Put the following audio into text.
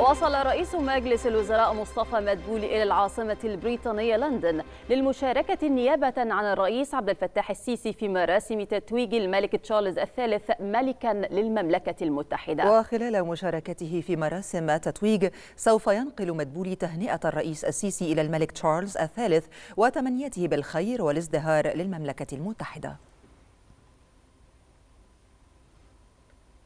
وصل رئيس مجلس الوزراء مصطفى مدبولي إلى العاصمة البريطانية لندن للمشاركة نيابة عن الرئيس عبد الفتاح السيسي في مراسم تتويج الملك تشارلز الثالث ملكا للمملكة المتحدة وخلال مشاركته في مراسم تتويج سوف ينقل مدبولي تهنئة الرئيس السيسي إلى الملك تشارلز الثالث وتمنيته بالخير والازدهار للمملكة المتحدة